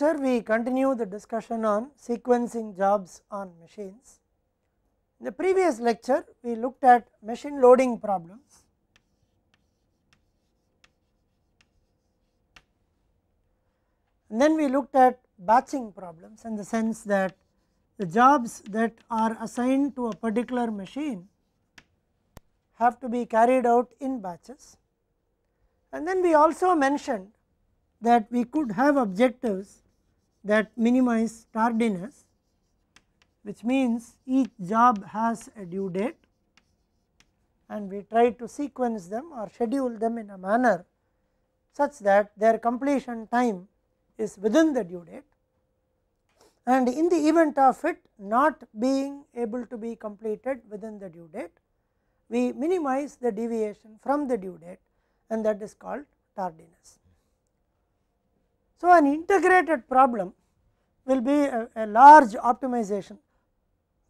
lecture we continue the discussion on sequencing jobs on machines. In the previous lecture we looked at machine loading problems. And then we looked at batching problems in the sense that the jobs that are assigned to a particular machine have to be carried out in batches. And then we also mentioned that we could have objectives that minimize tardiness which means each job has a due date and we try to sequence them or schedule them in a manner such that their completion time is within the due date and in the event of it not being able to be completed within the due date, we minimize the deviation from the due date and that is called tardiness. So, an integrated problem will be a, a large optimization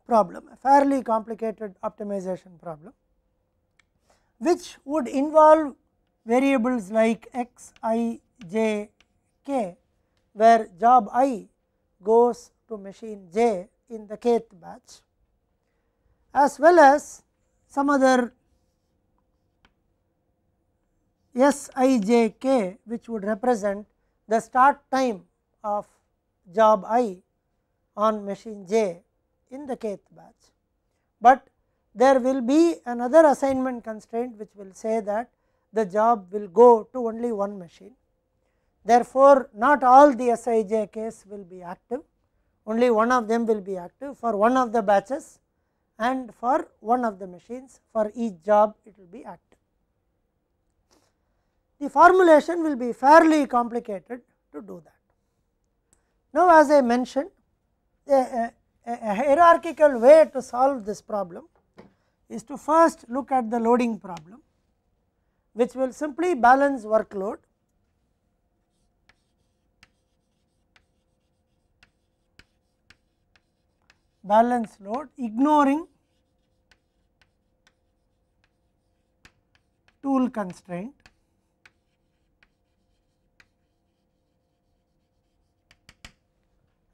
problem, a fairly complicated optimization problem, which would involve variables like x, i, j, k, where job i goes to machine j in the kth batch, as well as some other s i j k which would represent the start time of job i on machine j in the kth batch, but there will be another assignment constraint which will say that the job will go to only one machine. Therefore, not all the Sij case will be active, only one of them will be active for one of the batches and for one of the machines for each job it will be active the formulation will be fairly complicated to do that. Now, as I mentioned a, a, a hierarchical way to solve this problem is to first look at the loading problem which will simply balance workload balance load ignoring tool constraint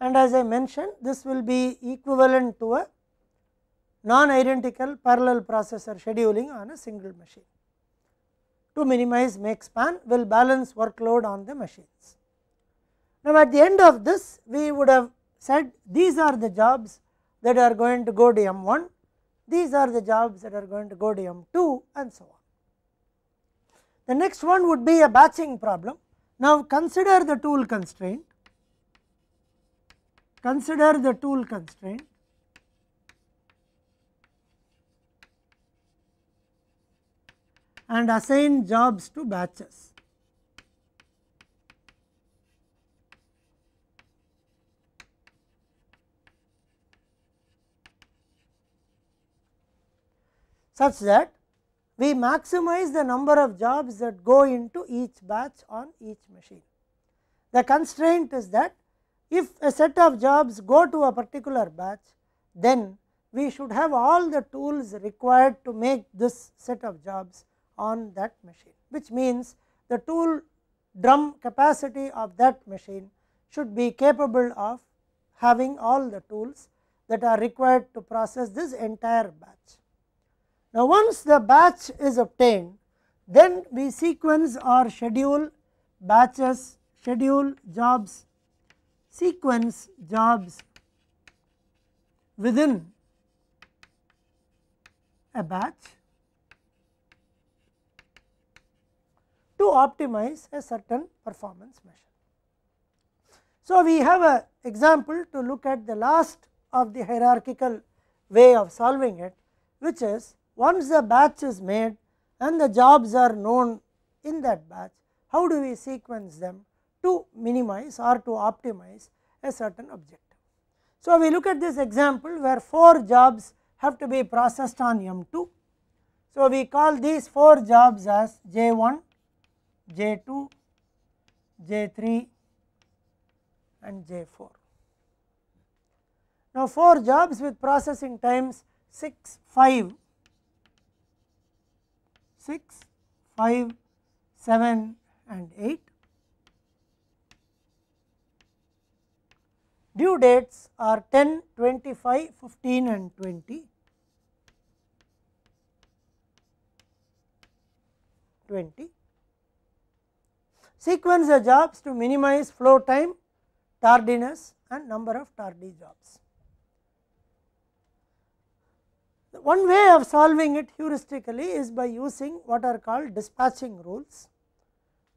and as I mentioned this will be equivalent to a non-identical parallel processor scheduling on a single machine. To minimize make span will balance workload on the machines. Now, at the end of this we would have said these are the jobs that are going to go to M 1, these are the jobs that are going to go to M 2 and so on. The next one would be a batching problem. Now, consider the tool constraint Consider the tool constraint. and assign jobs to batches. such that we maximize the number of jobs that go into each batch on each machine. The constraint is that if a set of jobs go to a particular batch, then we should have all the tools required to make this set of jobs on that machine, which means the tool drum capacity of that machine should be capable of having all the tools that are required to process this entire batch. Now, once the batch is obtained, then we sequence or schedule batches, schedule jobs sequence jobs within a batch to optimize a certain performance measure. So, we have an example to look at the last of the hierarchical way of solving it which is once the batch is made and the jobs are known in that batch, how do we sequence them to minimize or to optimize a certain objective. So, we look at this example where 4 jobs have to be processed on M2. So, we call these 4 jobs as J1, J2, J3 and J4. Now, 4 jobs with processing times 6, 5, 6, 5, 7 and 8 Due dates are 10, 25, 15 and 20. 20. Sequence the jobs to minimize flow time, tardiness and number of tardy jobs. One way of solving it heuristically is by using what are called dispatching rules.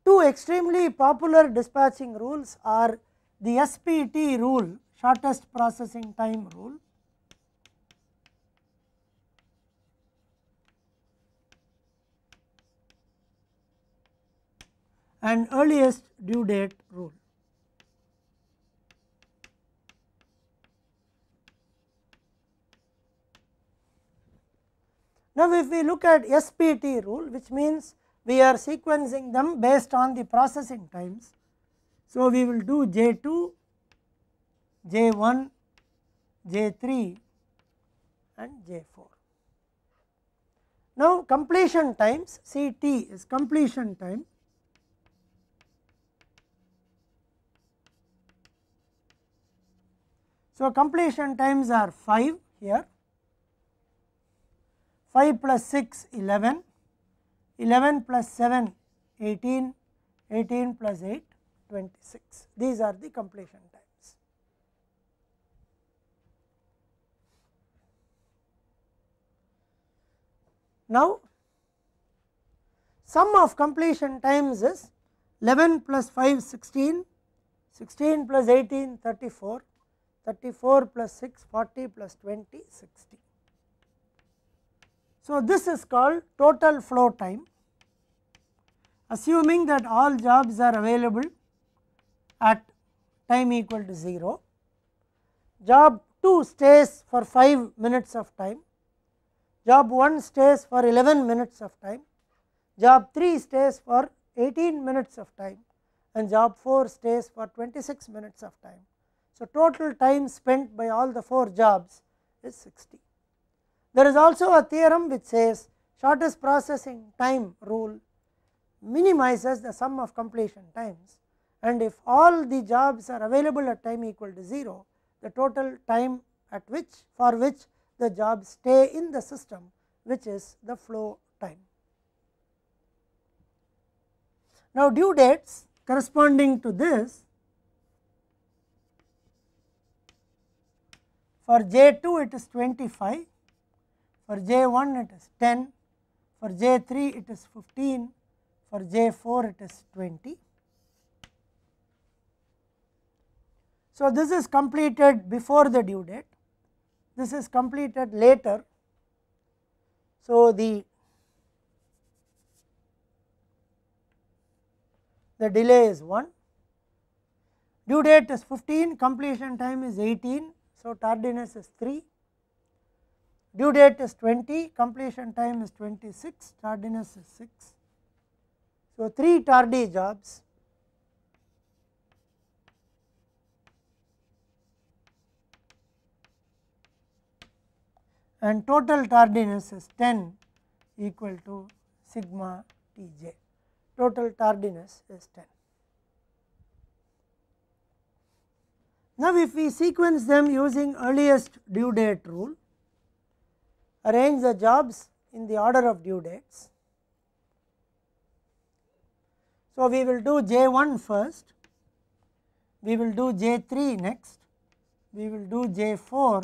Two extremely popular dispatching rules are the SPT rule shortest processing time rule and earliest due date rule. Now, if we look at SPT rule which means we are sequencing them based on the processing times so, we will do J 2, J 1, J 3 and J 4. Now, completion times C t is completion time So, completion times are 5 here, 5 plus 6 11, 11 plus 7 18, 18 plus 8 26. These are the completion times. Now, sum of completion times is 11 plus 5 16, 16 plus 18 34, 34 plus 6 40 plus 20 60. So, this is called total flow time assuming that all jobs are available at time equal to 0. Job 2 stays for 5 minutes of time, job 1 stays for 11 minutes of time, job 3 stays for 18 minutes of time and job 4 stays for 26 minutes of time. So, total time spent by all the 4 jobs is 60. There is also a theorem which says shortest processing time rule minimizes the sum of completion times and if all the jobs are available at time equal to 0, the total time at which for which the jobs stay in the system which is the flow time. Now, due dates corresponding to this for J 2 it is 25, for J 1 it is 10, for J 3 it is 15, for J 4 it is 20. So, this is completed before the due date, this is completed later. So, the, the delay is 1, due date is 15, completion time is 18, so tardiness is 3, due date is 20, completion time is 26, tardiness is 6. So, 3 tardy jobs and total tardiness is 10 equal to sigma T j. Total tardiness is 10. Now, if we sequence them using earliest due date rule, arrange the jobs in the order of due dates. So, we will do J 1 first, we will do J 3 next, we will do J 4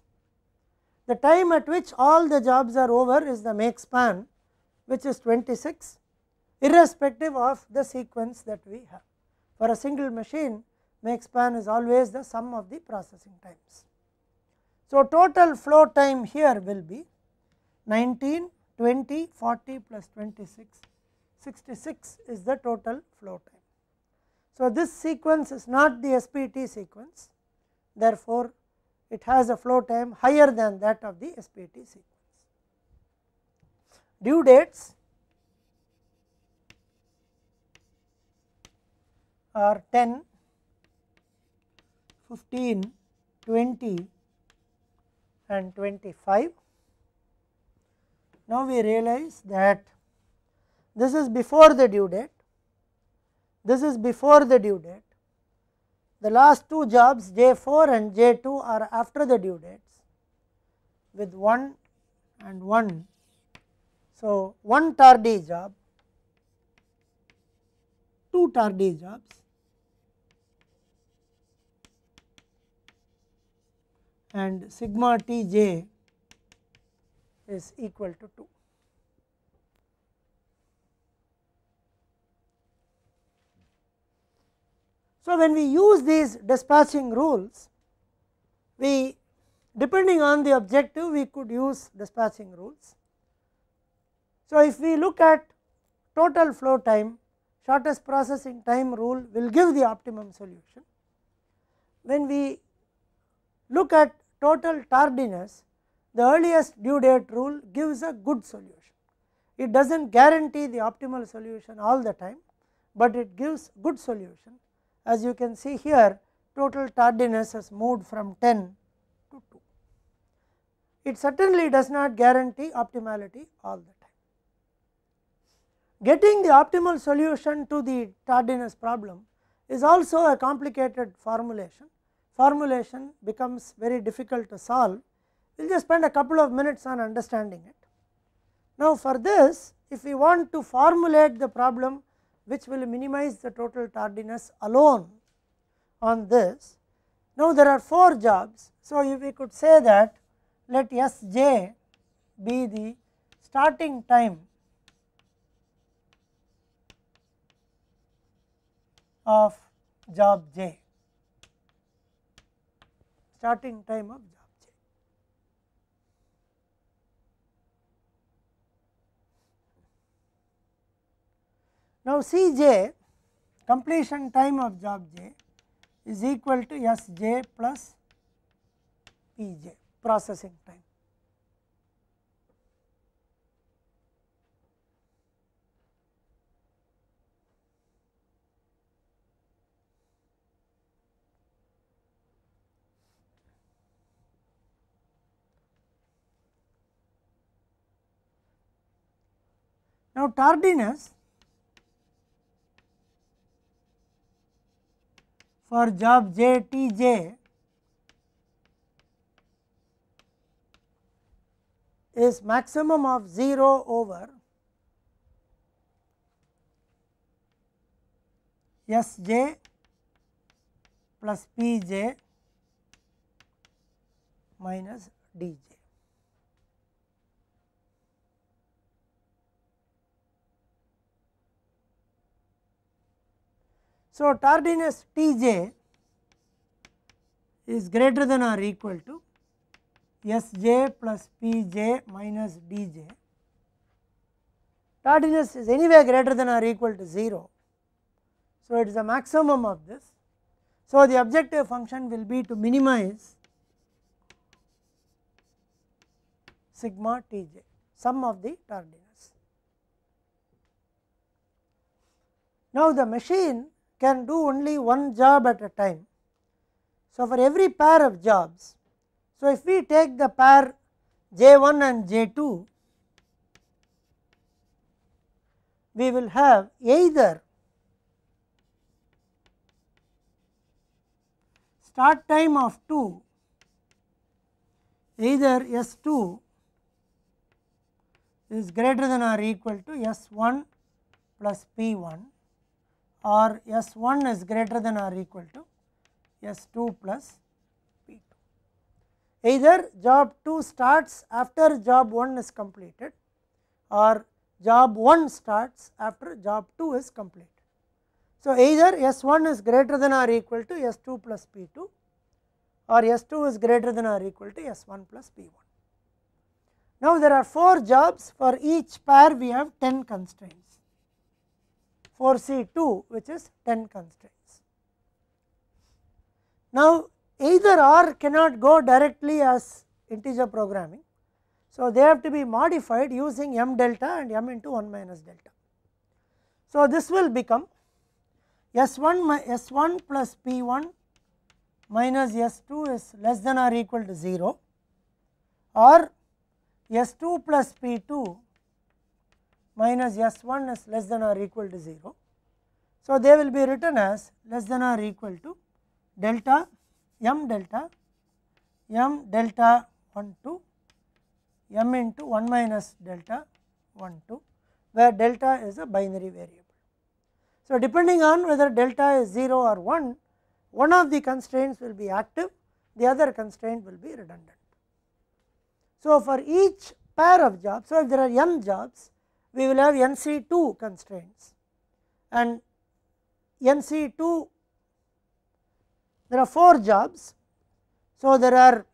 The time at which all the jobs are over is the make span which is 26 irrespective of the sequence that we have. For a single machine make span is always the sum of the processing times. So, total flow time here will be 19, 20, 40 plus 26, 66 is the total flow time. So, this sequence is not the SPT sequence therefore, it has a flow time higher than that of the SPT sequence. Due dates are 10, 15, 20 and 25. Now, we realize that this is before the due date, this is before the due date the last two jobs J 4 and J 2 are after the due dates with 1 and 1. So, 1 tardy job, 2 tardy jobs and sigma t j is equal to 2. So, when we use these dispatching rules, we depending on the objective we could use dispatching rules. So, if we look at total flow time shortest processing time rule will give the optimum solution. When we look at total tardiness the earliest due date rule gives a good solution. It does not guarantee the optimal solution all the time, but it gives good solution as you can see here total tardiness has moved from 10 to 2. It certainly does not guarantee optimality all the time. Getting the optimal solution to the tardiness problem is also a complicated formulation. Formulation becomes very difficult to solve. We will just spend a couple of minutes on understanding it. Now, for this if we want to formulate the problem which will minimize the total tardiness alone on this. Now, there are 4 jobs. So, if we could say that let S j be the starting time of job j starting time of job Now, C j completion time of job j is equal to S j plus P j processing time. Now, tardiness for job j t j is maximum of 0 over s j plus p j minus d j. So, tardiness T j is greater than or equal to S j plus P j minus D j. Tardiness is anyway greater than or equal to 0. So, it is a maximum of this. So, the objective function will be to minimize sigma T j sum of the tardiness. Now, the machine can do only one job at a time. So, for every pair of jobs, so if we take the pair J1 and J2, we will have either start time of 2 either S2 is greater than or equal to S1 plus P1 or S 1 is greater than or equal to S 2 plus P 2. Either job 2 starts after job 1 is completed or job 1 starts after job 2 is completed. So, either S 1 is greater than or equal to S 2 plus P 2 or S 2 is greater than or equal to S 1 plus P 1. Now, there are 4 jobs for each pair we have 10 constraints. Or C 2 which is 10 constraints. Now, either R cannot go directly as integer programming. So, they have to be modified using m delta and m into 1 minus delta. So, this will become S 1 S 1 plus P 1 minus S 2 is less than or equal to 0 or S 2 plus P 2 minus S1 is less than or equal to 0. So, they will be written as less than or equal to delta m delta m delta 1 to m into 1 minus delta 1 to where delta is a binary variable. So, depending on whether delta is 0 or 1, one of the constraints will be active, the other constraint will be redundant. So, for each pair of jobs, so if there are m jobs, we will have NC2 constraints and NC2 there are 4 jobs. So, there are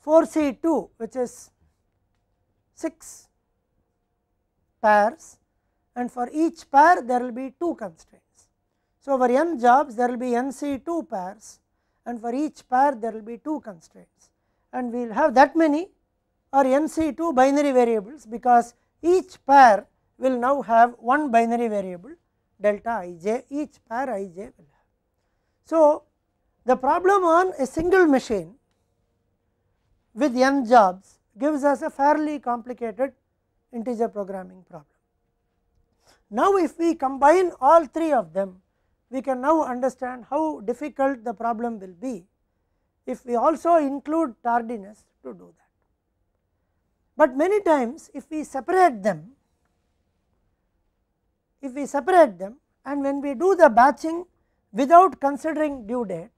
4 C2 which is 6 pairs and for each pair there will be 2 constraints. So, for n jobs there will be n C 2 pairs and for each pair there will be 2 constraints and we will have that many or n C 2 binary variables because each pair will now have one binary variable delta i j each pair i j will have. So, the problem on a single machine with n jobs gives us a fairly complicated integer programming problem. Now, if we combine all three of them we can now understand how difficult the problem will be if we also include tardiness to do that. But many times if we separate them, if we separate them and when we do the batching without considering due date,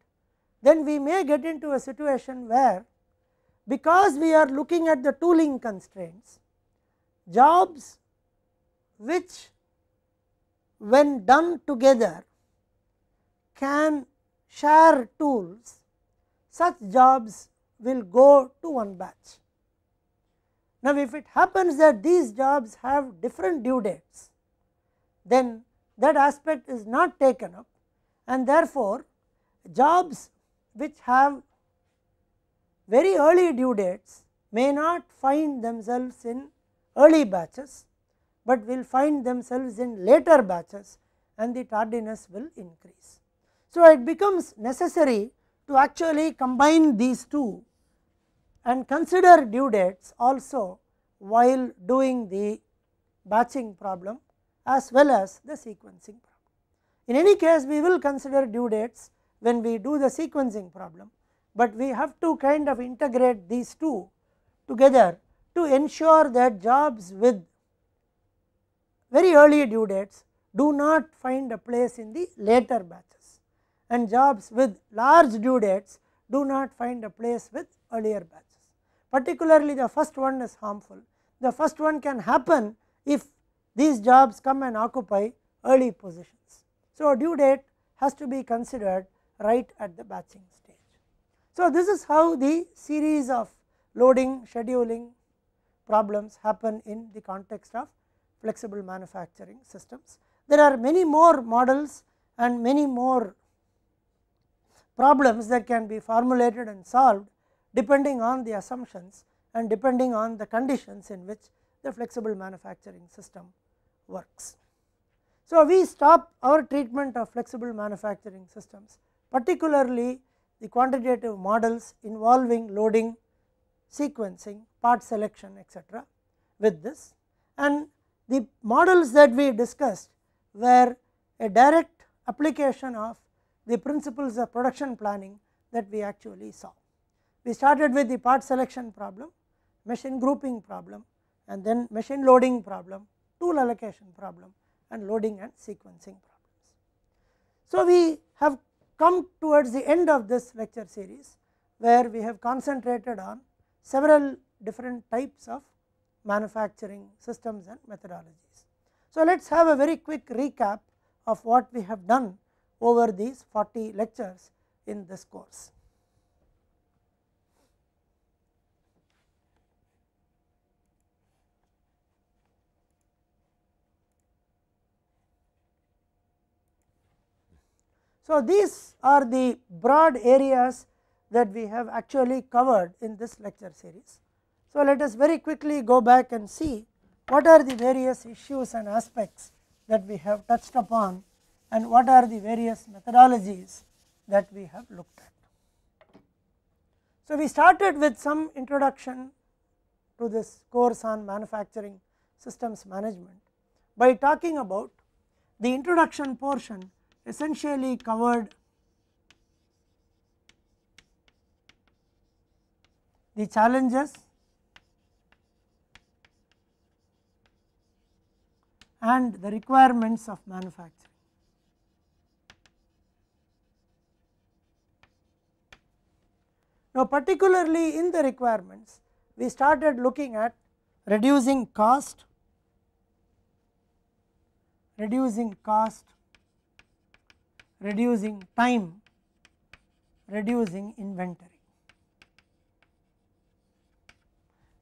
then we may get into a situation where because we are looking at the tooling constraints, jobs which when done together can share tools, such jobs will go to one batch. Now, if it happens that these jobs have different due dates, then that aspect is not taken up and therefore, jobs which have very early due dates may not find themselves in early batches, but will find themselves in later batches and the tardiness will increase. So, it becomes necessary to actually combine these two and consider due dates also while doing the batching problem as well as the sequencing problem. In any case we will consider due dates when we do the sequencing problem, but we have to kind of integrate these two together to ensure that jobs with very early due dates do not find a place in the later batches and jobs with large due dates do not find a place with earlier batches particularly the first one is harmful. The first one can happen if these jobs come and occupy early positions. So, due date has to be considered right at the batching stage. So, this is how the series of loading scheduling problems happen in the context of flexible manufacturing systems. There are many more models and many more problems that can be formulated and solved depending on the assumptions and depending on the conditions in which the flexible manufacturing system works. So, we stop our treatment of flexible manufacturing systems particularly the quantitative models involving loading, sequencing, part selection etc. with this and the models that we discussed were a direct application of the principles of production planning that we actually saw. We started with the part selection problem, machine grouping problem and then machine loading problem, tool allocation problem and loading and sequencing problems. So, we have come towards the end of this lecture series where we have concentrated on several different types of manufacturing systems and methodologies. So, let us have a very quick recap of what we have done over these 40 lectures in this course. So, these are the broad areas that we have actually covered in this lecture series. So, let us very quickly go back and see what are the various issues and aspects that we have touched upon and what are the various methodologies that we have looked at. So, we started with some introduction to this course on manufacturing systems management by talking about the introduction portion essentially covered the challenges and the requirements of manufacturing. Now, particularly in the requirements, we started looking at reducing cost, reducing cost reducing time, reducing inventory.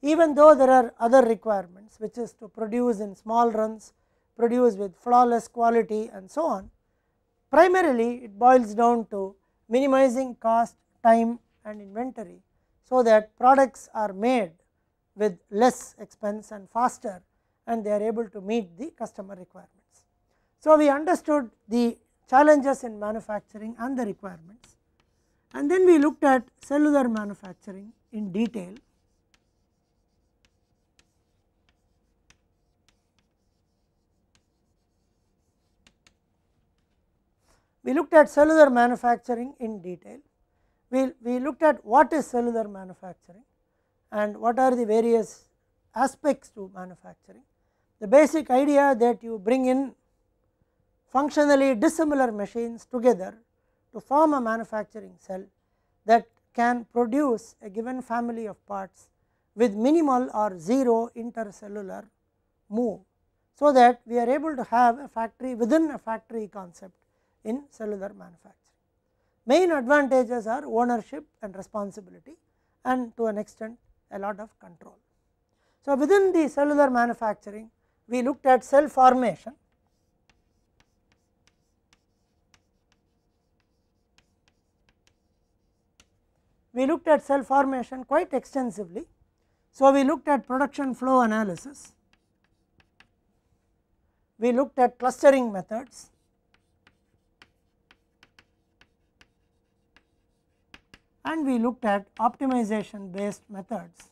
Even though there are other requirements which is to produce in small runs, produce with flawless quality and so on, primarily it boils down to minimizing cost, time and inventory. So, that products are made with less expense and faster and they are able to meet the customer requirements. So, we understood the challenges in manufacturing and the requirements. And then we looked at cellular manufacturing in detail. We looked at cellular manufacturing in detail. We, we looked at what is cellular manufacturing and what are the various aspects to manufacturing. The basic idea that you bring in functionally dissimilar machines together to form a manufacturing cell that can produce a given family of parts with minimal or zero intercellular move. So, that we are able to have a factory within a factory concept in cellular manufacturing. Main advantages are ownership and responsibility and to an extent a lot of control. So, within the cellular manufacturing we looked at cell formation we looked at cell formation quite extensively. So, we looked at production flow analysis, we looked at clustering methods, and we looked at optimization based methods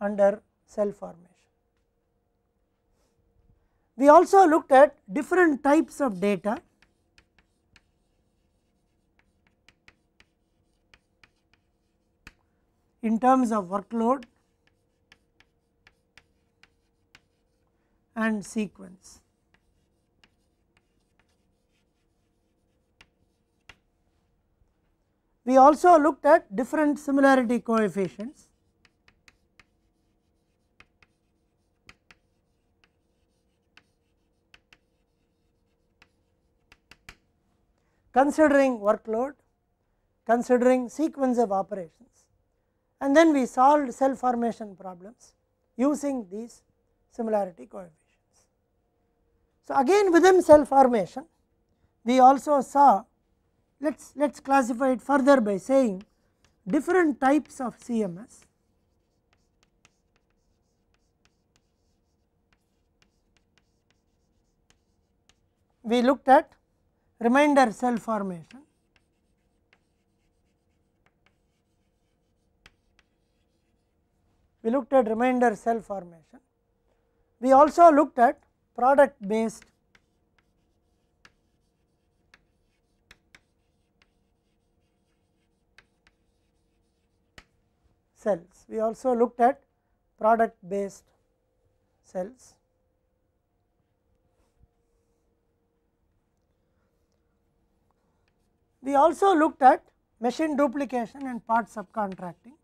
under cell formation. We also looked at different types of data in terms of workload and sequence. We also looked at different similarity coefficients. considering workload, considering sequence of operations and then we solved cell formation problems using these similarity coefficients. So, again within cell formation we also saw let us let us classify it further by saying different types of CMS we looked at remainder cell formation we looked at remainder cell formation. We also looked at product based cells. We also looked at product based cells. We also looked at machine duplication and part subcontracting.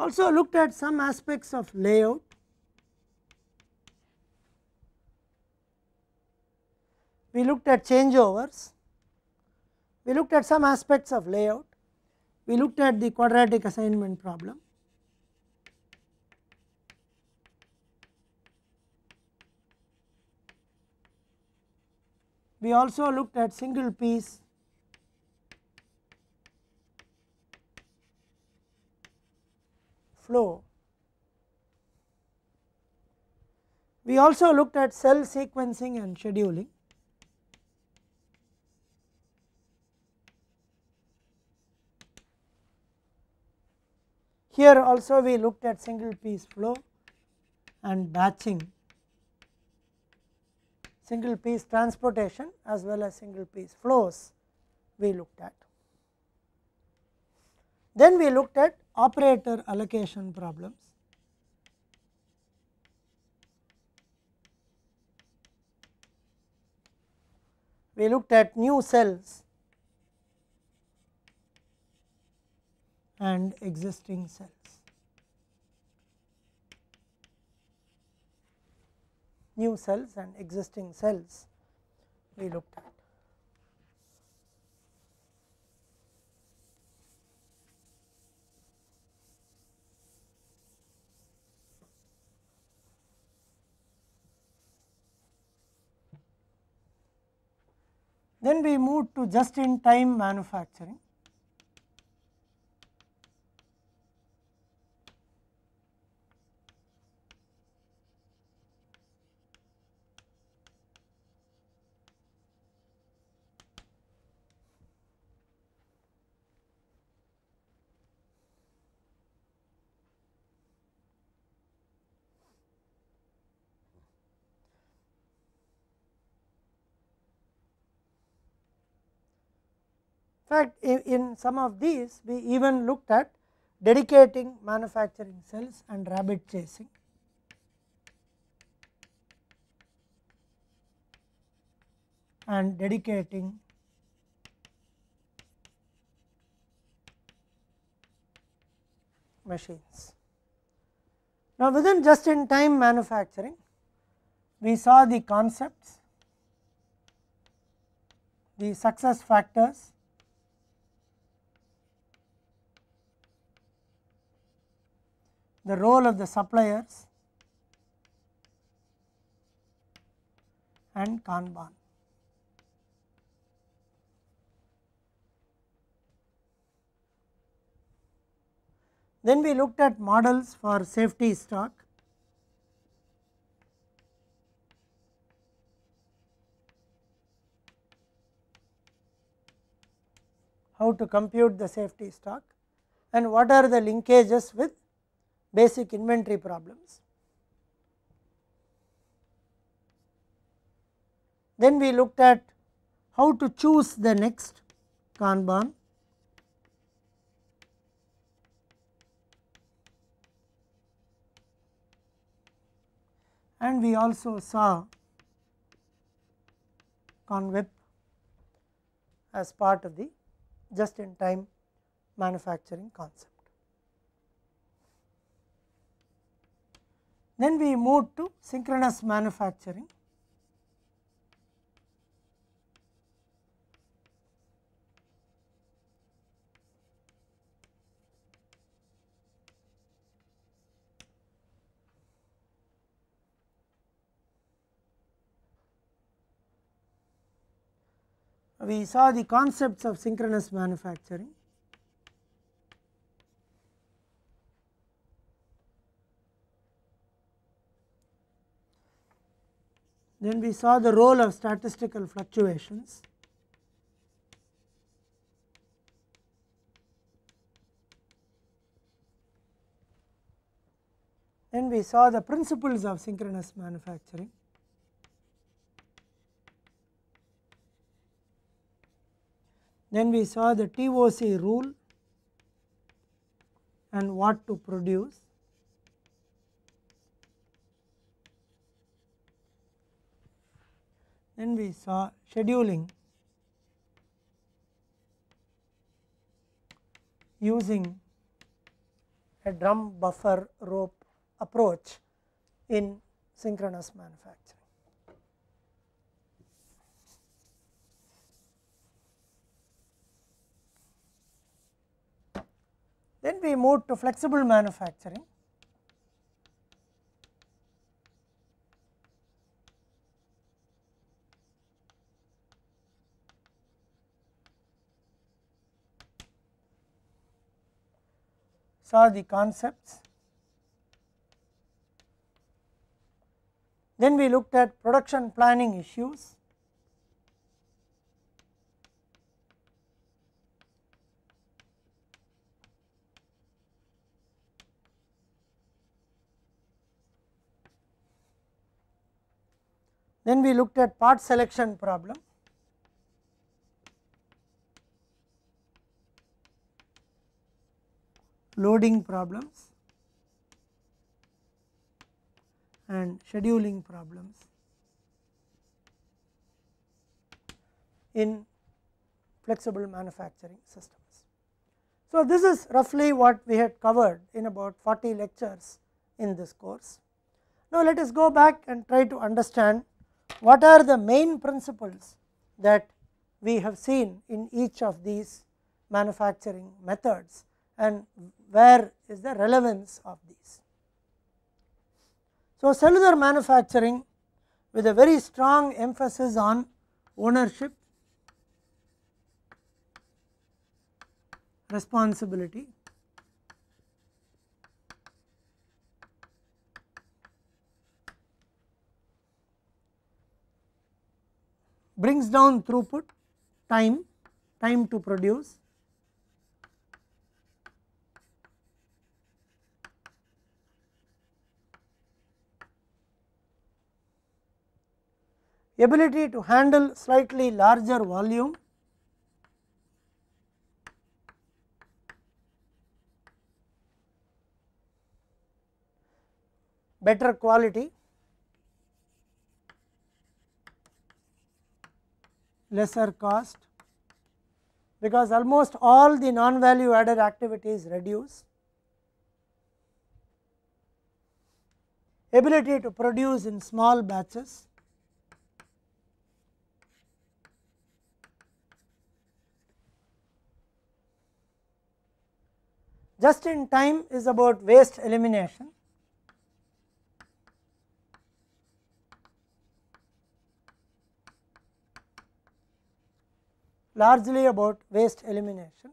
also looked at some aspects of layout. We looked at changeovers, we looked at some aspects of layout, we looked at the quadratic assignment problem. We also looked at single piece flow. We also looked at cell sequencing and scheduling. Here also we looked at single piece flow and batching, single piece transportation as well as single piece flows we looked at. Then we looked at operator allocation problems. We looked at new cells and existing cells. new cells and existing cells we looked at. Then we moved to just in time manufacturing fact in some of these we even looked at dedicating manufacturing cells and rabbit chasing. and dedicating machines. Now within just in time manufacturing we saw the concepts, the success factors the role of the suppliers and Kanban. Then we looked at models for safety stock. how to compute the safety stock and what are the linkages with basic inventory problems. Then we looked at how to choose the next Kanban. And we also saw Conweb as part of the just in time manufacturing concept. Then we moved to synchronous manufacturing. We saw the concepts of synchronous manufacturing. Then we saw the role of statistical fluctuations. Then we saw the principles of synchronous manufacturing. Then we saw the TOC rule and what to produce. Then we saw scheduling using a drum buffer rope approach in synchronous manufacturing. Then we moved to flexible manufacturing These are the concepts. Then we looked at production planning issues. Then we looked at part selection problem. loading problems and scheduling problems. in flexible manufacturing systems. So, this is roughly what we had covered in about 40 lectures in this course. Now, let us go back and try to understand what are the main principles that we have seen in each of these manufacturing methods and where is the relevance of these. So, cellular manufacturing with a very strong emphasis on ownership, responsibility, brings down throughput, time, time to produce, ability to handle slightly larger volume better quality lesser cost because almost all the non value added activities reduce ability to produce in small batches just in time is about waste elimination. largely about waste elimination.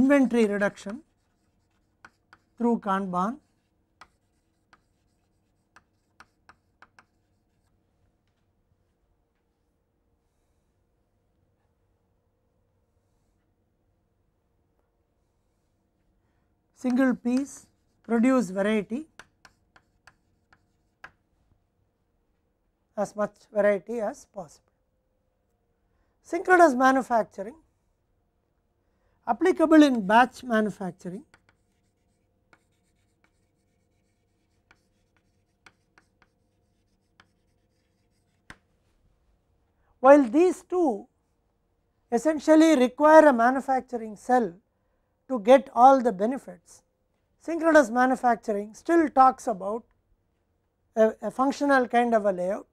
inventory reduction through Kanban single piece produce variety as much variety as possible. Synchronous manufacturing applicable in batch manufacturing while these two essentially require a manufacturing cell to get all the benefits. Synchronous manufacturing still talks about a, a functional kind of a layout,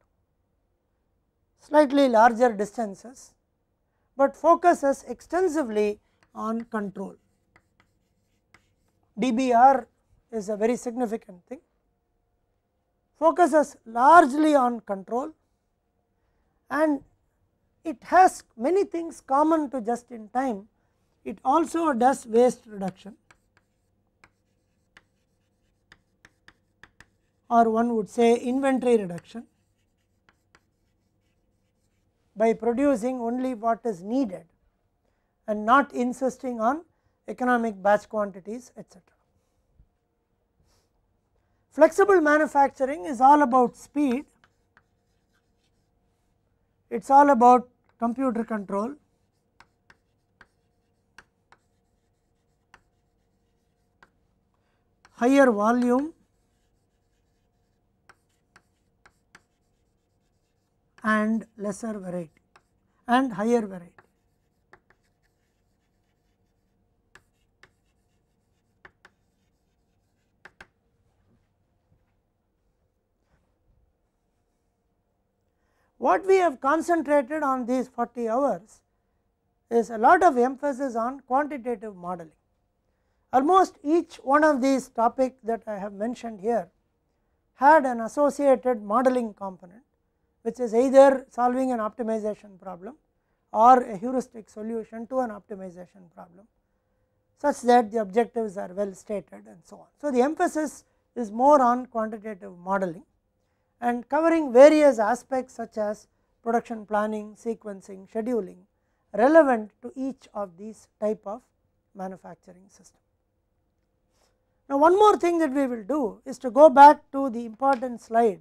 slightly larger distances, but focuses extensively on control. DBR is a very significant thing, focuses largely on control and it has many things common to just in time it also does waste reduction or one would say inventory reduction by producing only what is needed and not insisting on economic batch quantities etc. Flexible manufacturing is all about speed, it is all about computer control, higher volume and lesser variety and higher variety. What we have concentrated on these 40 hours is a lot of emphasis on quantitative modeling. Almost each one of these topic that I have mentioned here had an associated modeling component which is either solving an optimization problem or a heuristic solution to an optimization problem such that the objectives are well stated and so on. So, the emphasis is more on quantitative modeling and covering various aspects such as production planning, sequencing, scheduling relevant to each of these type of manufacturing systems. Now, one more thing that we will do is to go back to the important slide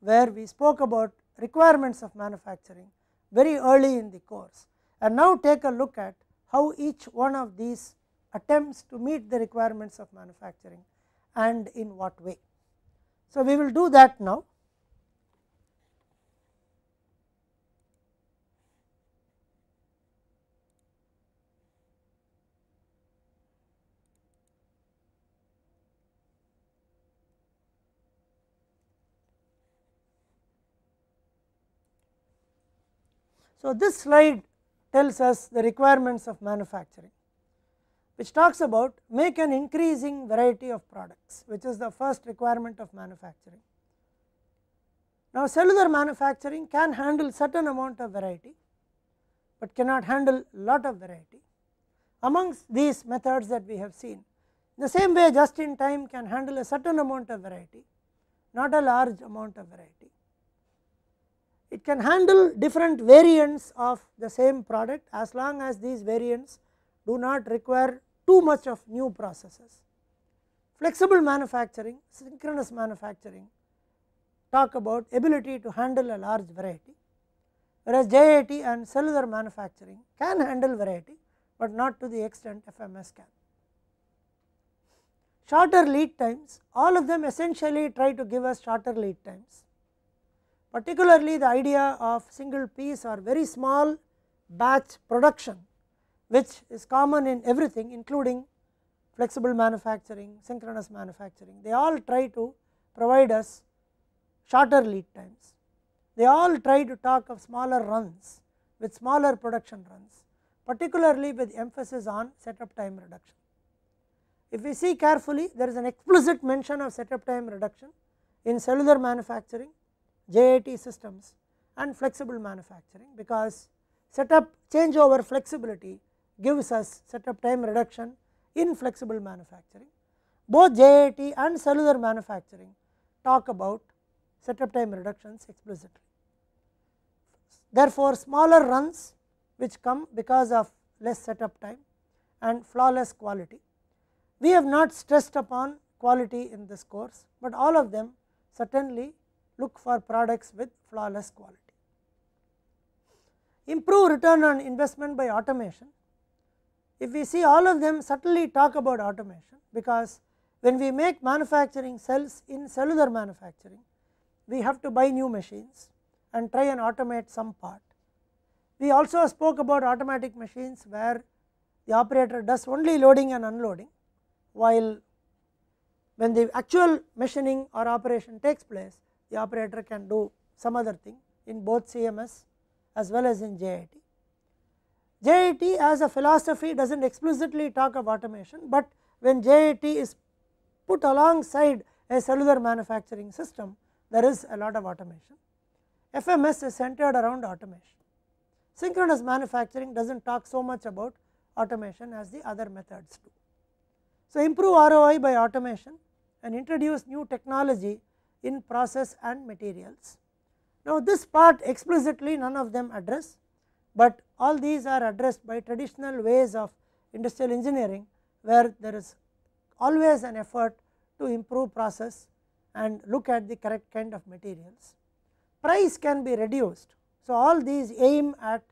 where we spoke about requirements of manufacturing very early in the course and now take a look at how each one of these attempts to meet the requirements of manufacturing and in what way. So, we will do that now. So, this slide tells us the requirements of manufacturing which talks about make an increasing variety of products which is the first requirement of manufacturing. Now, cellular manufacturing can handle certain amount of variety, but cannot handle lot of variety amongst these methods that we have seen. In the same way just in time can handle a certain amount of variety, not a large amount of variety it can handle different variants of the same product as long as these variants do not require too much of new processes. Flexible manufacturing, synchronous manufacturing talk about ability to handle a large variety, whereas JIT and cellular manufacturing can handle variety, but not to the extent FMS can. Shorter lead times, all of them essentially try to give us shorter lead times particularly the idea of single piece or very small batch production which is common in everything including flexible manufacturing, synchronous manufacturing. They all try to provide us shorter lead times. They all try to talk of smaller runs with smaller production runs particularly with emphasis on setup time reduction. If we see carefully there is an explicit mention of setup time reduction in cellular manufacturing JIT systems and flexible manufacturing because setup changeover flexibility gives us setup time reduction in flexible manufacturing. Both JIT and cellular manufacturing talk about setup time reductions explicitly. Therefore, smaller runs which come because of less setup time and flawless quality. We have not stressed upon quality in this course, but all of them certainly look for products with flawless quality. Improve return on investment by automation. If we see all of them subtly talk about automation because when we make manufacturing cells in cellular manufacturing, we have to buy new machines and try and automate some part. We also spoke about automatic machines where the operator does only loading and unloading while when the actual machining or operation takes place the operator can do some other thing in both CMS as well as in JIT. JIT as a philosophy does not explicitly talk of automation, but when JIT is put alongside a cellular manufacturing system there is a lot of automation. FMS is centered around automation. Synchronous manufacturing does not talk so much about automation as the other methods do. So, improve ROI by automation and introduce new technology in process and materials. Now, this part explicitly none of them address, but all these are addressed by traditional ways of industrial engineering where there is always an effort to improve process and look at the correct kind of materials. Price can be reduced. So, all these aim at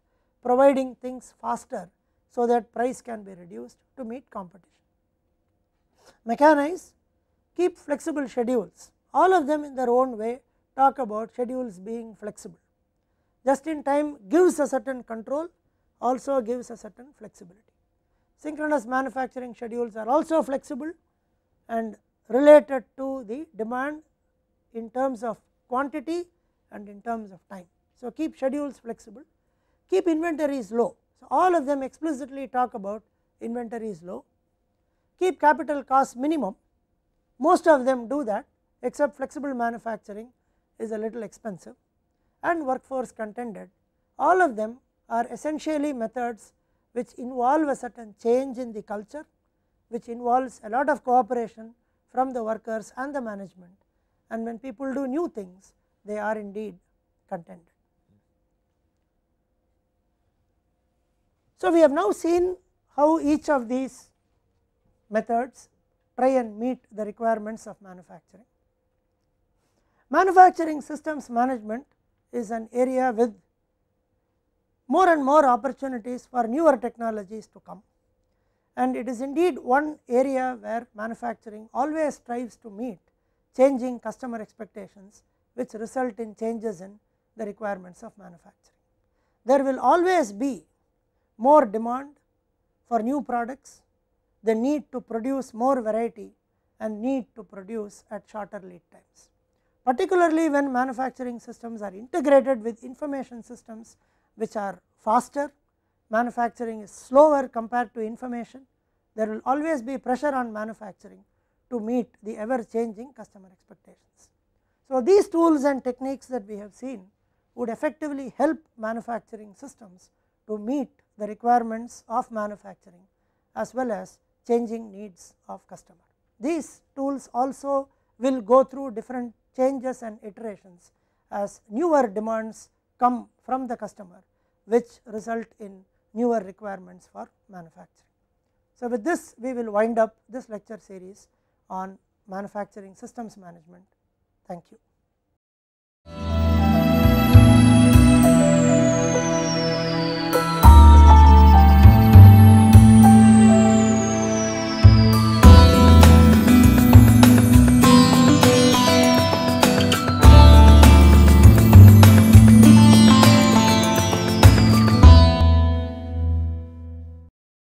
providing things faster, so that price can be reduced to meet competition. Mechanize, keep flexible schedules all of them in their own way talk about schedules being flexible. Just in time gives a certain control also gives a certain flexibility. Synchronous manufacturing schedules are also flexible and related to the demand in terms of quantity and in terms of time. So, keep schedules flexible, keep inventories low. So, all of them explicitly talk about inventories low, keep capital costs minimum, most of them do that except flexible manufacturing is a little expensive and workforce contended all of them are essentially methods which involve a certain change in the culture which involves a lot of cooperation from the workers and the management and when people do new things they are indeed contented. So, we have now seen how each of these methods try and meet the requirements of manufacturing. Manufacturing systems management is an area with more and more opportunities for newer technologies to come and it is indeed one area where manufacturing always strives to meet changing customer expectations which result in changes in the requirements of manufacturing. There will always be more demand for new products, the need to produce more variety and need to produce at shorter lead times particularly when manufacturing systems are integrated with information systems which are faster, manufacturing is slower compared to information, there will always be pressure on manufacturing to meet the ever changing customer expectations. So, these tools and techniques that we have seen would effectively help manufacturing systems to meet the requirements of manufacturing as well as changing needs of customer. These tools also will go through different changes and iterations as newer demands come from the customer which result in newer requirements for manufacturing. So, with this we will wind up this lecture series on manufacturing systems management. Thank you.